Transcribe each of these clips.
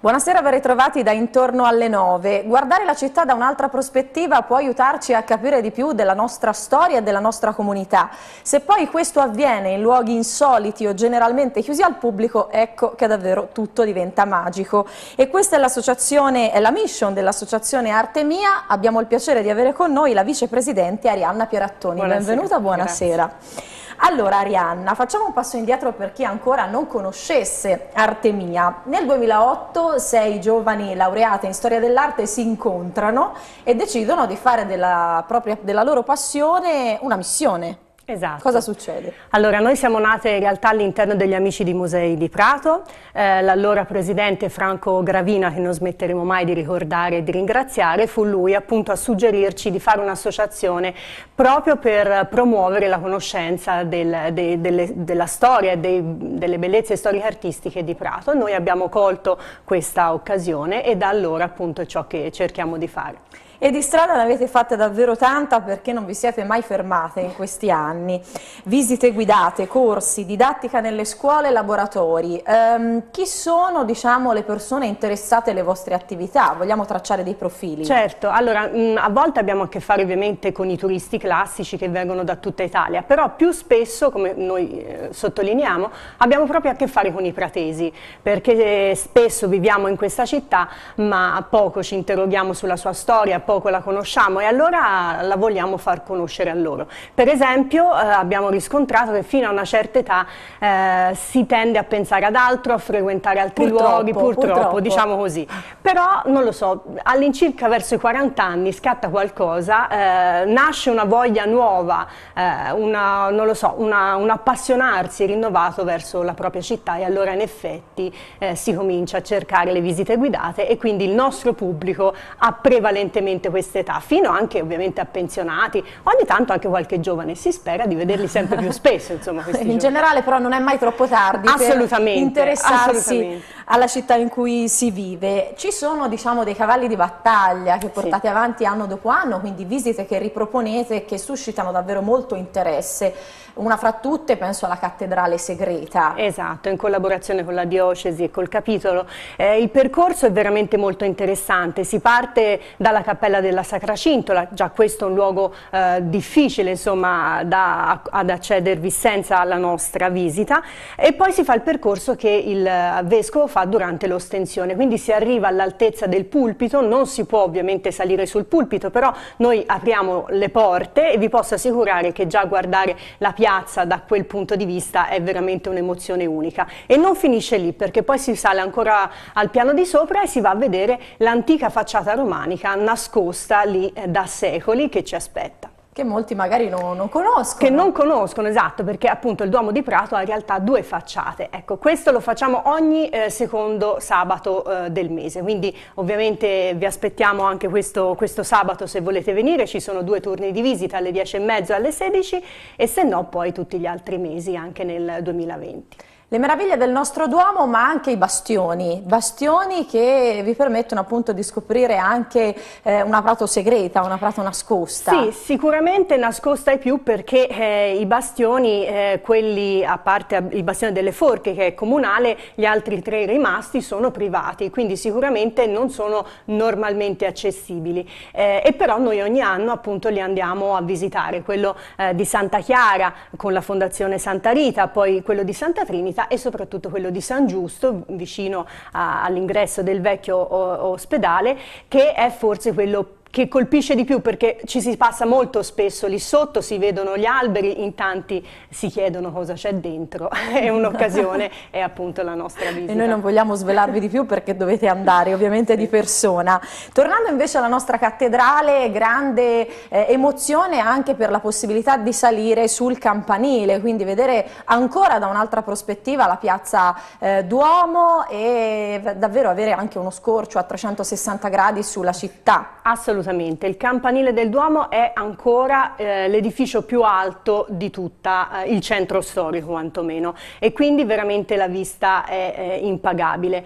Buonasera, ben ritrovati da intorno alle 9. Guardare la città da un'altra prospettiva può aiutarci a capire di più della nostra storia e della nostra comunità. Se poi questo avviene in luoghi insoliti o generalmente chiusi al pubblico, ecco che davvero tutto diventa magico. E questa è, l'associazione, è la mission dell'associazione Artemia. Abbiamo il piacere di avere con noi la vicepresidente Arianna Pierattoni. Buonasera. Benvenuta, buonasera. Grazie. Allora Arianna, facciamo un passo indietro per chi ancora non conoscesse Artemia. Nel 2008 sei giovani laureate in storia dell'arte si incontrano e decidono di fare della, propria, della loro passione una missione. Esatto. Cosa succede? Allora, noi siamo nate in realtà all'interno degli Amici di Musei di Prato, eh, l'allora presidente Franco Gravina, che non smetteremo mai di ricordare e di ringraziare, fu lui appunto a suggerirci di fare un'associazione proprio per promuovere la conoscenza del, de, delle, della storia e delle bellezze storiche artistiche di Prato. Noi abbiamo colto questa occasione e da allora appunto è ciò che cerchiamo di fare. E di strada ne avete fatte davvero tanta perché non vi siete mai fermate in questi anni. Visite guidate, corsi, didattica nelle scuole, laboratori. Ehm, chi sono diciamo, le persone interessate alle vostre attività? Vogliamo tracciare dei profili? Certo, allora mh, mm, a volte abbiamo a che fare ovviamente con i turisti classici che vengono da tutta Italia, però più spesso, come noi eh, sottolineiamo, abbiamo proprio a che fare con i pratesi, perché eh, spesso viviamo in questa città ma poco ci interroghiamo sulla sua storia, poco la conosciamo e allora la vogliamo far conoscere a loro. Per esempio eh, abbiamo riscontrato che fino a una certa età eh, si tende a pensare ad altro, a frequentare altri purtroppo, luoghi, purtroppo, purtroppo, diciamo così. Però non lo so, all'incirca verso i 40 anni scatta qualcosa, eh, nasce una voglia nuova, eh, una, non lo so, una, un appassionarsi rinnovato verso la propria città e allora in effetti eh, si comincia a cercare le visite guidate e quindi il nostro pubblico ha prevalentemente ovviamente questa età, fino anche ovviamente a pensionati, ogni tanto anche qualche giovane, si spera di vederli sempre più spesso. Insomma, in giorni. generale però non è mai troppo tardi assolutamente, per interessarsi assolutamente alla città in cui si vive. Ci sono diciamo, dei cavalli di battaglia che portate sì. avanti anno dopo anno, quindi visite che riproponete e che suscitano davvero molto interesse. Una fra tutte penso alla cattedrale segreta. Esatto, in collaborazione con la diocesi e col capitolo. Eh, il percorso è veramente molto interessante, si parte dalla cappella della Sacra Cintola, già questo è un luogo eh, difficile insomma, da, ad accedervi senza la nostra visita e poi si fa il percorso che il eh, vescovo fa fa durante l'ostensione. Quindi si arriva all'altezza del pulpito, non si può ovviamente salire sul pulpito, però noi apriamo le porte e vi posso assicurare che già guardare la piazza da quel punto di vista è veramente un'emozione unica. E non finisce lì perché poi si sale ancora al piano di sopra e si va a vedere l'antica facciata romanica nascosta lì eh, da secoli che ci aspetta. Che molti magari non, non, conoscono. Che non conoscono, esatto, perché appunto il Duomo di Prato ha in realtà due facciate. Ecco, questo lo facciamo ogni eh, secondo sabato eh, del mese, quindi ovviamente vi aspettiamo anche questo, questo, sabato se volete venire, ci sono due turni di visita alle 10 e mezzo e alle 16 e se no poi tutti gli altri mesi anche nel 2020. Le meraviglie del nostro Duomo, ma anche i bastioni, bastioni che vi permettono appunto di scoprire anche eh, una prato segreta, una prato nascosta. Sì, sicuramente nascosta è più perché eh, i bastioni, eh, quelli a parte il bastione delle forche che è comunale, gli altri tre rimasti sono privati, quindi sicuramente non sono normalmente accessibili. Eh, e però noi ogni anno appunto li andiamo a visitare, quello eh, di Santa Chiara con la Fondazione Santa Rita, poi quello di Santa Trinita città e soprattutto quello di San Giusto, vicino all'ingresso del vecchio ospedale, che è forse quello più che colpisce di più perché ci si passa molto spesso lì sotto, si vedono gli alberi, in tanti si chiedono cosa c'è dentro è un'occasione è appunto la nostra visita. E noi non vogliamo svelarvi di più perché dovete andare ovviamente di persona. Tornando invece alla nostra cattedrale, grande eh, emozione anche per la possibilità di salire sul campanile, quindi vedere ancora da un'altra prospettiva la piazza eh, Duomo e davvero avere anche uno scorcio a 360 gradi sulla città. Assolutamente dignitosamente. Il campanile del Duomo è ancora eh, l'edificio più alto di tutto eh, il centro storico quantomeno e quindi veramente la vista è eh, impagabile.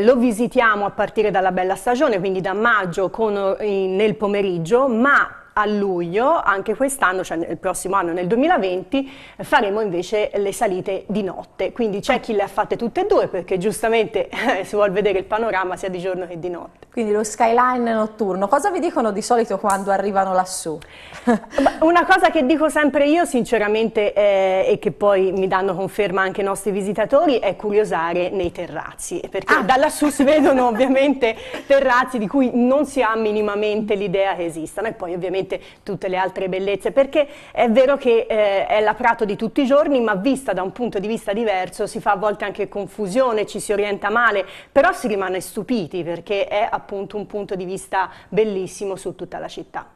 lo visitiamo a partire dalla bella stagione, quindi da maggio con, eh, in, nel pomeriggio, ma a luglio, anche quest'anno, cioè nel prossimo anno, nel 2020, faremo invece le salite di notte. Quindi c'è chi le ha fatte tutte e due perché giustamente eh, si vuole vedere il panorama sia di giorno che di notte. Quindi lo skyline notturno, cosa vi dicono di solito quando arrivano lassù? Una cosa che dico sempre io sinceramente eh, e che poi mi danno conferma anche i nostri visitatori è curiosare nei terrazzi, perché ah. da lassù si vedono ovviamente terrazzi di cui non si ha minimamente l'idea che esistano e poi ovviamente ovviamente tutte le altre bellezze, perché è vero che eh, è la Prato di tutti i giorni, ma vista da un punto di vista diverso si fa a volte anche confusione, ci si orienta male, però si rimane stupiti perché è appunto un punto di vista bellissimo su tutta la città.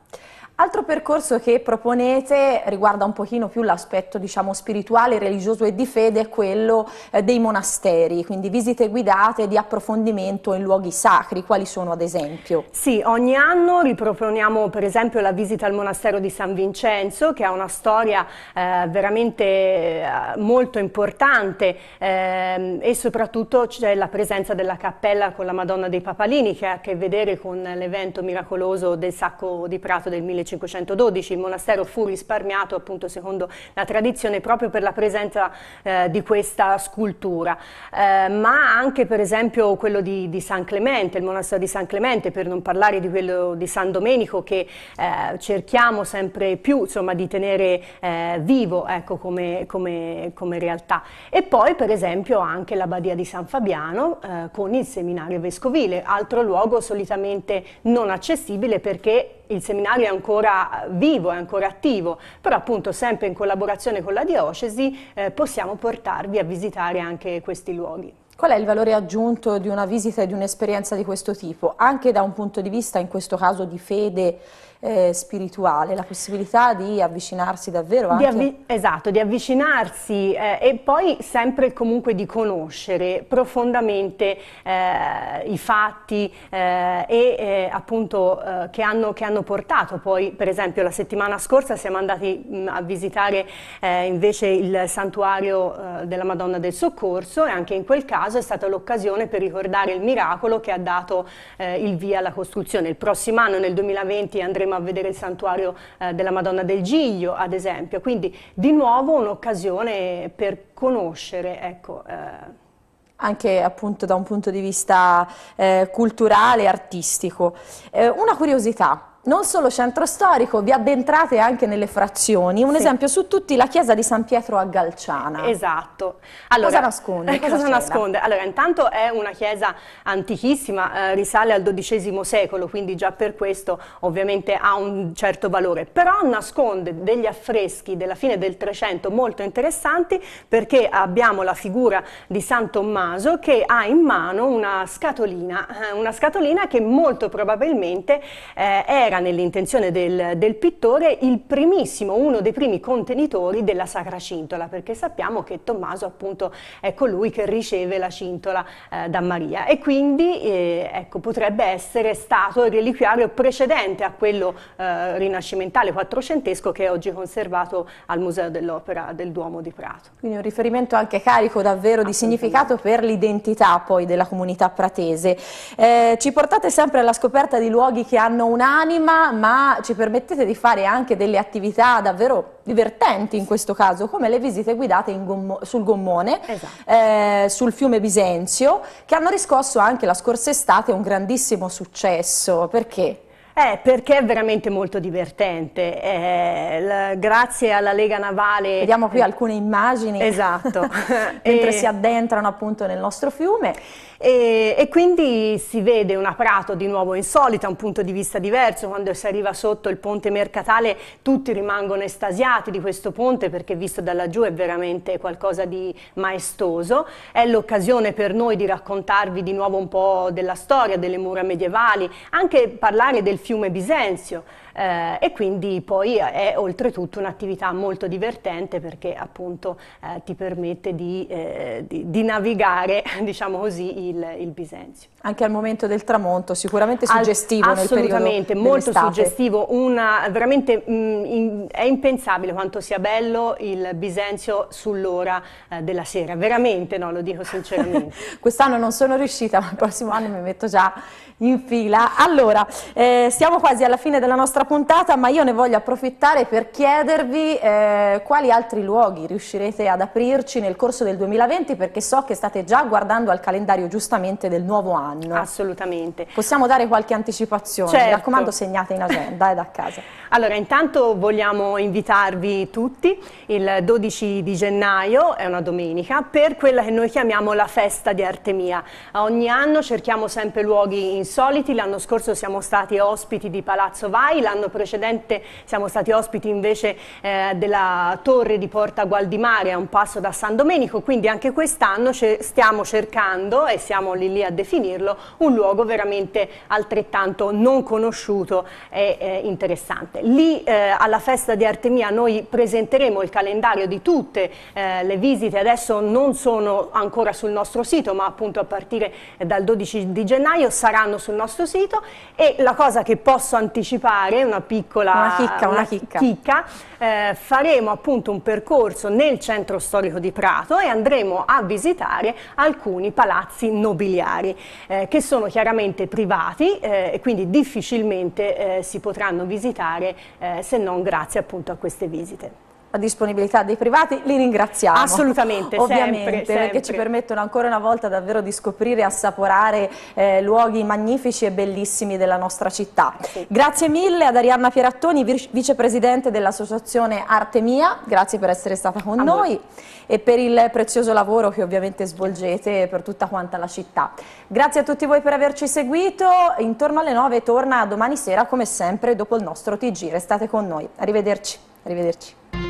Altro percorso che proponete riguarda un pochino più l'aspetto diciamo, spirituale, religioso e di fede, è quello eh, dei monasteri, quindi visite guidate di approfondimento in luoghi sacri, quali sono ad esempio? Sì, ogni anno riproponiamo per esempio la visita al monastero di San Vincenzo, che ha una storia eh, veramente eh, molto importante eh, e soprattutto c'è la presenza della cappella con la Madonna dei Papalini, che ha a che vedere con l'evento miracoloso del sacco di Prato del 1500. 1512 il monastero fu risparmiato appunto secondo la tradizione proprio per la presenza eh, di questa scultura, eh, ma anche per esempio quello di, di, San Clemente, il monastero di San Clemente, per non parlare di quello di San Domenico che eh, cerchiamo sempre più insomma, di tenere eh, vivo ecco, come, come, come, realtà. E poi per esempio anche l'abbadia di San Fabiano eh, con il seminario vescovile, altro luogo solitamente non accessibile perché il seminario è ancora vivo, è ancora attivo, però appunto sempre in collaborazione con la diocesi eh, possiamo portarvi a visitare anche questi luoghi. Qual è il valore aggiunto di una visita e di un'esperienza di questo tipo? Anche da un punto di vista, in questo caso, di fede eh, spirituale, la possibilità di avvicinarsi davvero anche... Di avvi esatto, di avvicinarsi eh, e poi sempre comunque di conoscere profondamente eh, i fatti eh, e eh, appunto eh, che hanno, che, hanno, portato poi, per esempio la settimana scorsa siamo andati mh, mm, a visitare invece il santuario della Madonna del Soccorso e anche in quel caso è stata l'occasione per ricordare il miracolo che ha dato il via alla costruzione. Il prossimo anno, nel 2020, andremo andremo a vedere il santuario eh, della Madonna del Giglio, ad esempio. Quindi di nuovo un'occasione per conoscere, ecco, eh anche appunto da un punto di vista eh, culturale e artistico. Eh, una curiosità, non solo centro storico, vi addentrate anche nelle frazioni. Un sì. esempio su tutti, la chiesa di San Pietro a Galciana. Esatto. Allora, cosa nasconde? Cosa cosa nasconde? Allora, intanto è una chiesa antichissima, eh, risale al XII secolo, quindi già per questo ovviamente ha un certo valore, però nasconde degli affreschi della fine del Trecento molto interessanti perché abbiamo la figura di San Tommaso che ha in mano una scatolina, eh, una scatolina che molto probabilmente eh, era era nell'intenzione del, del, pittore il primissimo, uno dei primi contenitori della Sacra Cintola, perché sappiamo che Tommaso appunto è colui che riceve la cintola eh, da Maria e quindi eh, ecco, potrebbe essere stato il reliquiario precedente a quello eh, rinascimentale quattrocentesco che è oggi conservato al Museo dell'Opera del Duomo di Prato. Quindi un riferimento anche carico davvero di significato per l'identità poi della comunità pratese. Eh, ci portate sempre alla scoperta di luoghi che hanno un'anima prima, ma ci permettete di fare anche delle attività davvero divertenti in questo caso, come le visite guidate gommo sul gommone, esatto. eh, sul fiume Bisenzio, che hanno riscosso anche la scorsa estate un grandissimo successo. Perché? Eh, perché è veramente molto divertente, eh, grazie alla Lega Navale... Vediamo qui alcune immagini esatto. mentre e... si addentrano appunto nel nostro fiume. E, e, quindi si vede una Prato di nuovo insolita, un punto di vista diverso, quando si arriva sotto il ponte mercatale tutti rimangono estasiati di questo ponte perché visto da laggiù è veramente qualcosa di maestoso, è l'occasione per noi di raccontarvi di nuovo un po' della storia, delle mura medievali, anche parlare del fiume fiume Bisenzio eh, e quindi poi eh, è oltretutto un'attività molto divertente perché appunto eh, ti permette di, eh, di, di, navigare, diciamo così, il, il Bisenzio. Anche al momento del tramonto, sicuramente suggestivo Al, Assolutamente, molto suggestivo, una, veramente mh, mm, in, è impensabile quanto sia bello il Bisenzio sull'ora eh, della sera, veramente no, lo dico sinceramente. Quest'anno non sono riuscita, ma il prossimo anno mi metto già in fila. Allora, eh, siamo quasi alla fine della nostra puntata, ma io ne voglio approfittare per chiedervi eh, quali altri luoghi riuscirete ad aprirci nel corso del 2020, perché so che state già guardando al calendario giustamente del nuovo anno. Assolutamente. Possiamo dare qualche anticipazione? Certo. Mi raccomando segnate in agenda e da casa. Allora, intanto vogliamo invitarvi tutti il 12 di gennaio, è una domenica, per quella che noi chiamiamo la festa di Artemia. Ogni anno cerchiamo sempre luoghi insoliti, l'anno scorso siamo stati ospiti di Palazzo Vai, l'anno l'anno precedente siamo stati ospiti invece eh, della torre di Porta Gualdimare a un passo da San Domenico, quindi anche quest'anno ce stiamo cercando e siamo lì lì a definirlo, un luogo veramente altrettanto non conosciuto e eh, interessante. Lì eh, alla festa di Artemia noi presenteremo il calendario di tutte eh, le visite, adesso non sono ancora sul nostro sito, ma appunto a partire dal 12 di gennaio saranno sul nostro sito e la cosa che posso anticipare una piccola una chicca, una chicca. chicca. Eh, faremo appunto un percorso nel centro storico di Prato e andremo a visitare alcuni palazzi nobiliari eh, che sono chiaramente privati eh, e quindi difficilmente eh, si potranno visitare eh, se non grazie appunto a queste visite la disponibilità dei privati, li ringraziamo. Assolutamente, ovviamente, sempre, perché sempre. ci permettono ancora una volta davvero di scoprire e assaporare eh, luoghi magnifici e bellissimi della nostra città. Sì. Grazie mille ad Arianna Pierattoni, vicepresidente dell'associazione Artemia, grazie per essere stata con a noi voi. e per il prezioso lavoro che ovviamente svolgete per tutta quanta la città. Grazie a tutti voi per averci seguito, intorno alle 9 torna domani sera come sempre dopo il nostro TG, restate con noi. Arrivederci. Arrivederci.